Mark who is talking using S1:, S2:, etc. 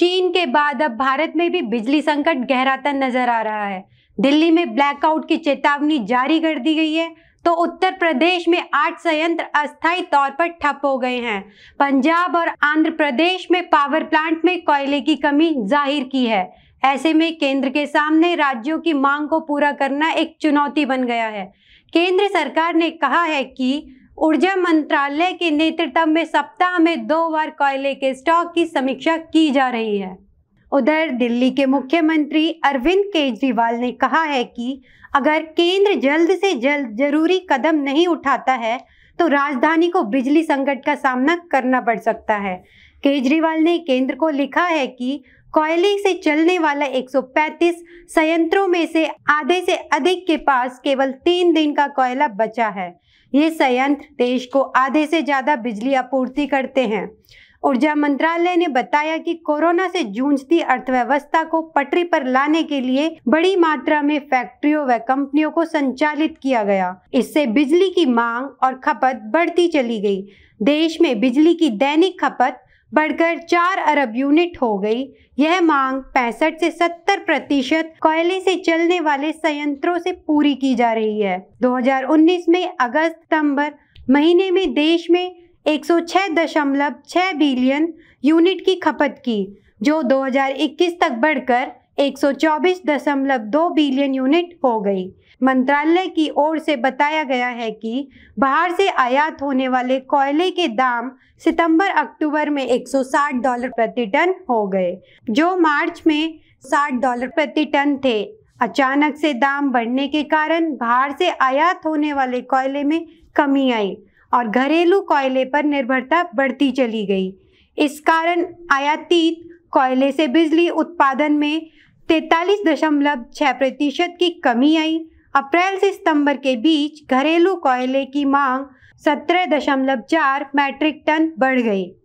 S1: चीन के बाद अब भारत में भी बिजली संकट गहराता नजर आ रहा है दिल्ली में ब्लैकआउट की चेतावनी जारी कर दी गई है तो उत्तर प्रदेश में आठ संयंत्र अस्थायी तौर पर ठप हो गए हैं पंजाब और आंध्र प्रदेश में पावर प्लांट में कोयले की कमी जाहिर की है ऐसे में केंद्र के सामने राज्यों की मांग को पूरा करना एक चुनौती बन गया है केंद्र सरकार ने कहा है कि ऊर्जा मंत्रालय के नेतृत्व में सप्ताह में दो बार कोयले के स्टॉक की समीक्षा की जा रही है उधर दिल्ली के मुख्यमंत्री अरविंद केजरीवाल ने कहा है कि अगर केंद्र जल्द से जल्द जरूरी कदम नहीं उठाता है तो राजधानी को बिजली संकट का सामना करना पड़ सकता है केजरीवाल ने केंद्र को लिखा है कि कोयले से चलने वाला 135 संयंत्रों में से आधे से अधिक के पास केवल तीन दिन का कोयला बचा है ये संयंत्र देश को आधे से ज़्यादा बिजली आपूर्ति करते हैं ऊर्जा मंत्रालय ने बताया कि कोरोना से जूझती अर्थव्यवस्था को पटरी पर लाने के लिए बड़ी मात्रा में फैक्ट्रियों व कंपनियों को संचालित किया गया इससे बिजली की मांग और खपत बढ़ती चली गई देश में बिजली की दैनिक खपत बढ़कर चार अरब यूनिट हो गई यह मांग पैंसठ से 70 प्रतिशत कोयले से चलने वाले संयंत्रों से पूरी की जा रही है 2019 में अगस्त सितंबर महीने में देश में 106.6 बिलियन यूनिट की खपत की जो 2021 तक बढ़कर 124.2 बिलियन यूनिट हो गई मंत्रालय की ओर से बताया गया है कि बाहर से आयात होने वाले कोयले के दाम सितंबर अक्टूबर में 160 डॉलर प्रति टन हो गए जो मार्च में 60 डॉलर प्रति टन थे अचानक से दाम बढ़ने के कारण बाहर से आयात होने वाले कोयले में कमी आई और घरेलू कोयले पर निर्भरता बढ़ती चली गई इस कारण आयातित कोयले से बिजली उत्पादन में तैतालीस दशमलव छः प्रतिशत की कमी आई अप्रैल से सितंबर के बीच घरेलू कोयले की मांग सत्रह दशमलव चार मैट्रिक टन बढ़ गई